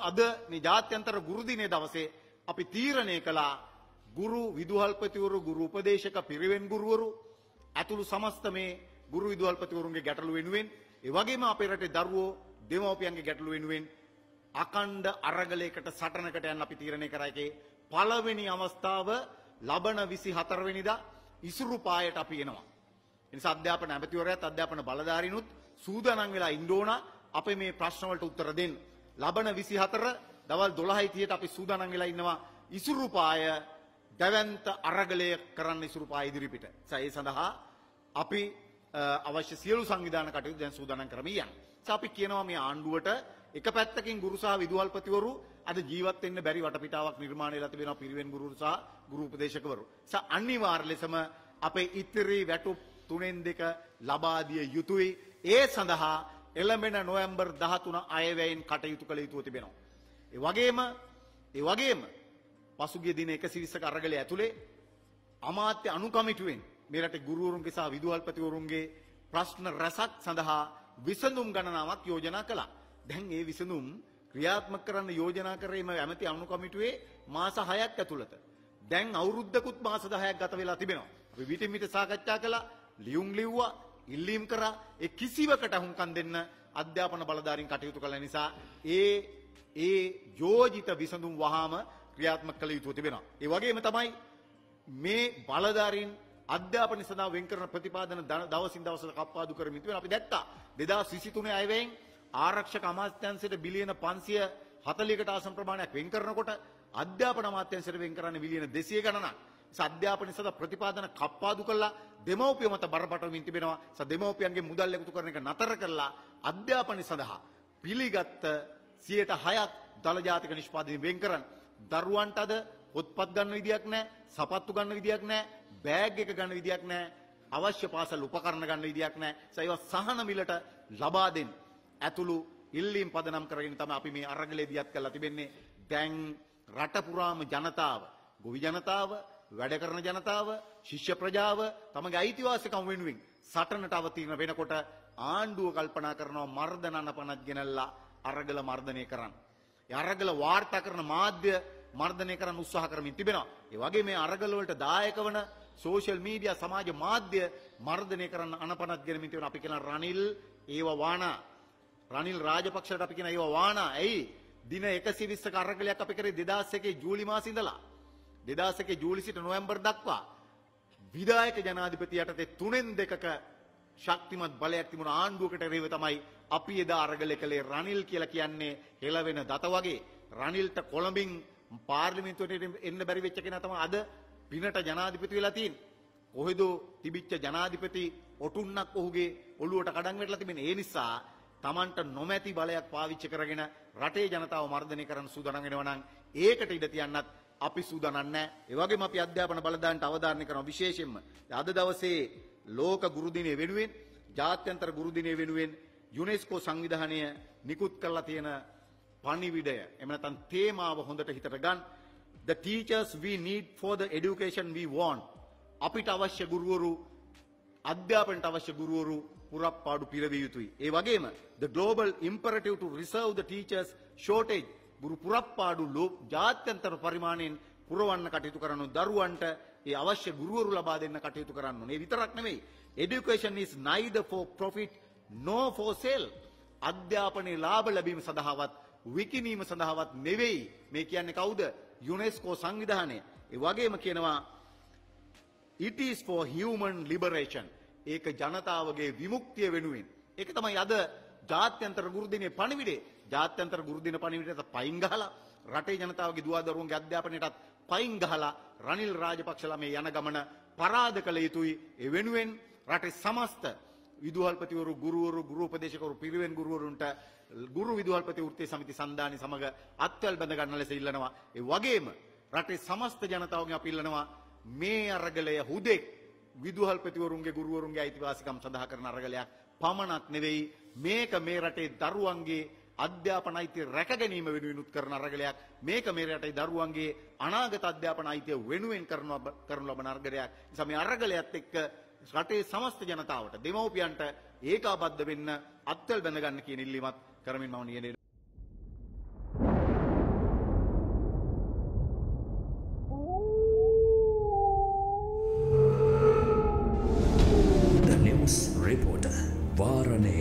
අද මේ ජාත්‍යන්තර ගුරු දිනේ දවසේ අපි තීරණය කළා ගුරු විදුහල්පතිවරු ගුරු උපදේශක පිරිවෙන් ගුරුවරු ඇතුළු සමස්ත මේ ගුරු විදුහල්පතිවරුන්ගේ ගැටලු වෙනුවෙන් ඒ වගේම අපේ රටේ දරුවෝ දෙමව්පියන්ගේ ගැටලු වෙනුවෙන් අකණ්ඩ අරගලයකට සටනකට යන්න අපි තීරණය කරා එකේ පළවෙනි අවස්ථාව ලබන 24 වෙනිදා ඉසුරු පායට අපි එනවා. ඒ නිසා අධ්‍යාපන ඇමතිවරයාත් අධ්‍යාපන බලධාරීනුත් සූදානම් වෙලා ඉන්න ඕන අපේ මේ ප්‍රශ්න වලට උත්තර දෙන්න. ලබන 24 දවල් 12:30ට අපි සූදානම් වෙලා ඉන්නවා ඉසුරුපාය දැවැන්ත අරගලය කරන්න ඉසුරුපාය ඉදිරිපිට. ඒ සඳහා අපි අවශ්‍ය සියලු සංවිධාන කටයුතු දැන් සූදානම් කරමින් යනවා. අපි කියනවා මේ ආණ්ඩුවට එක පැත්තකින් ගුරු සහ විදුහල්පතිවරු අද ජීවත් වෙන්න බැරි වටපිටාවක් නිර්මාණය වෙලා තිබෙනවා පිරිවෙන් ගුරුවරු සහ ගුරු උපදේශකවරු. ඒ අනිවාර්ය ලෙසම අපේ ඉතිරි වැටුප් තුනෙන් දෙක ලබා දිය යුතුයි. ඒ සඳහා එළඹෙන නොවැම්බර් 13 අයවැයෙන් කටයුතු කළ යුතුව තිබෙනවා. ඒ වගේම ඒ වගේම පසුගිය දින 120ක අරගලයේ ඇතුලේ අමාත්‍ය අනුකමිටුවෙන් මේ රටේ ගුරුවරුන්ගේ සහ විදුහල්පතිවරුන්ගේ ප්‍රශ්න රැසක් සඳහා විසඳුම් ගණනාවක් යෝජනා කළා. දැන් ඒ විසඳුම් ක්‍රියාත්මක කරන්න යෝජනා කරේම ඇමති අනුකමිටුවේ මාස 6ක් ඇතුළත. දැන් අවුරුද්දකුත් මාස 10ක් ගත වෙලා තිබෙනවා. අපි විටින් විට සාකච්ඡා කළා, ලියුම් ලිව්වා, ඉල්ලීම් කරා ඒ කිසිවකට හුම්කම් දෙන්න අධ්‍යාපන බලධාරීන් කටයුතු කළ නිසා ඒ ඒ යෝජිත විසඳුම් වහාම ක්‍රියාත්මක කළ යුතු තිබෙනවා. ඒ වගේම තමයි මේ බලධාරීන් අධ්‍යාපන සඳහා වෙන් කරන ප්‍රතිපාදන දවසින් දවසට කප්පාදු කරමින් තිබෙනවා. අපි දැක්කා 2023 අයවැයෙන් ආරක්ෂක අමාත්‍යාංශයට බිලියන 540කට ආසන්න ප්‍රමාණයක් වෙන් කරනකොට අධ්‍යාපන අමාත්‍යාංශයට වෙන් කරන්නේ බිලියන 200 ගණනක්. සධ්‍යාපන සඳ ප්‍රතිපාදන කප්පාදු කළා දෙමව්පිය මත බරපතලමින් තිබෙනවා. ස දෙමව්පියන්ගේ මුදල් එකතු කරන එක නතර කළා අධ්‍යාපන සඳහා පිළිගත් 106ක් දල ජාතික නිෂ්පාදනයෙන් වෙන් කරන් දරුවන්ට අද පොත්පත් ගන්න විදියක් නැහැ, සපත්තු ගන්න විදියක් නැහැ, බෑග් එක ගන්න විදියක් නැහැ, අවශ්‍ය පාසල් උපකරණ ගන්න විදියක් නැහැ. ඒවා සහන මිලට ලබා දෙන්න. ඇතුළු ඉල්ලීම් පදනම් කරගෙන තමයි අපි මේ අරගලේ දියත් කරලා තිබෙන්නේ. දැන් රට පුරාම ජනතාව, ගොවි ජනතාව, වැඩ කරන ජනතාව, ශිෂ්‍ය ප්‍රජාව තමගේ අයිතිවාසිකම් වෙනුවෙන් සටනට අවතීර්ණ වෙනකොට ආණ්ඩුව කල්පනා කරනවා මර්ධන අනපනත් ගෙනල්ලා අරගල මර්ධනය කරන්න. ඒ අරගල වාර්තා කරන මාධ්‍ය මර්ධනය කරන්න උත්සාහ කරමින් තිබෙනවා. ඒ වගේ මේ අරගල වලට දායක වන සෝෂල් මීඩියා සමාජ මාධ්‍ය මර්ධනය කරන්න අනපනත් ගෙනමින් තිබෙනවා. අපි කියන රනිල් ඒව වානා. රනිල් රාජපක්ෂට අපි කියන ඒව වානා. ඇයි? දින 120ක අරගලයක් අපි කරේ 2001 ජූලි මාසේ ඉඳලා. 2001 ජූලි සිට නොවැම්බර් දක්වා විධායක ජනාධිපති යටතේ තුනෙන් දෙකක ශක්තිමත් බලයක් තිබුණ ආණ්ඩුවකට රේව තමයි අපි එදා අරගල කළේ රනිල් කියලා කියන්නේ හෙළවෙන දත වගේ රනිල්ට කොළඹින් පාර්ලිමේන්තුවට එන්න බැරි වෙච්ච කෙනා තමයි අද පිනට ජනාධිපති වෙලා තියෙන්නේ. කොහෙද තිබිච්ච ජනාධිපති ඔටුන්නක් ඔහුගේ ඔළුවට කඩන් වැටලා තිබෙන්නේ. ඒ නිසා Tamanට නොමැති බලයක් පාවිච්චි කරගෙන රටේ ජනතාව මර්ධනය කරන්න සූදානම් වෙනවා නම් ඒකට ඉඩ තියන්නත් අපි සූදානම් නැහැ. ඒ වගේම අපි අධ්‍යාපන බලදාන්ට අවධාරණය කරනවා විශේෂයෙන්ම අද දවසේ ලෝක ගුරු දිනය වෙනුවෙන් ජාත්‍යන්තර ගුරු දිනය වෙනුවෙන් යුනෙස්කෝ සංවිධානය නිකුත් කරලා තියෙන පණිවිඩය එහෙම නැත්නම් තේමාව හොඳට හිතට ගන්න. The teachers we need for the education we want. අපිට අවශ්‍ය ගුරුවරු අධ්‍යාපනයට අවශ්‍ය ගුරුවරු පුරප්පාඩු පිරවිය යුතුයි. ඒ වගේම the global imperative to reserve the teachers shortage ගුරු පුරප්පාඩු ජාත්‍යන්තර පරිමාණයෙන් පුරවන්න කටයුතු කරන දරුවන්ට ඒ අවශ්‍ය ගුරුවරු ලබා දෙන්න කටයුතු කරන්න ඕනේ. විතරක් නෙමෙයි. education is neither for profit nor for sale. අධ්‍යාපනයේ ලාභ ලැබීම සඳහාවත් විකිණීම සඳහාවත් නෙවෙයි. මේ කියන්නේ කවුද? UNESCO සංවිධානය. ඒ වගේම කියනවා it is for human liberation. ඒක ජනතාවගේ විමුක්තිය වෙනුවෙන්. ඒක තමයි අද ජාත්‍යන්තර ගුරු දිනේ පණිවිඩේ. ජාත්‍යන්තර ගුරු දින පණිවිඩයට පයින් ගහලා රටේ ජනතාවගේ දුවා දරුවන්ගේ අධ්‍යාපනයටත් පයින් ගහලා රනිල් රාජපක්ෂලා මේ යන ගමන පරාද කළ යුතුයි ඒ වෙනුවෙන් රටේ සමස්ත විදුහල්පතිවරු ගුරුවරු ගුරු උපදේශකවරු පිරිවෙන් ගුරුවරුන්ට ගුරු විදුහල්පති වෘත්තීය සමිති සන්ධානි සමග අත්වල් බැඳ ගන්න ලෙස ඉල්ලනවා ඒ වගේම රටේ සමස්ත ජනතාවගෙන් අපි ඉල්ලනවා මේ අරගලය හුදෙක් විදුහල්පතිවරුන්ගේ ගුරුවරුන්ගේ අයිතිවාසිකම් සඳහා කරන අරගලයක් පමණක් නෙවෙයි මේක මේ රටේ දරුවන්ගේ අධ්‍යාපන අයිතිය රැක ගැනීම වෙනුවෙනුත් කරන අරගලයක් මේක මේ රටේ දරුවන්ගේ අනාගත අධ්‍යාපන අයිතිය වෙනුවෙන් කරන කරනු ලබන අරගලයක් නිසා මේ අරගලයත් එක්ක රටේ සමස්ත ජනතාවට දෙමව්පියන්ට ඒකාබද්ධ වෙන්න අත්වල බැඳ ගන්න කියන ඉල්ලීමත් කරමින් මම නියනේ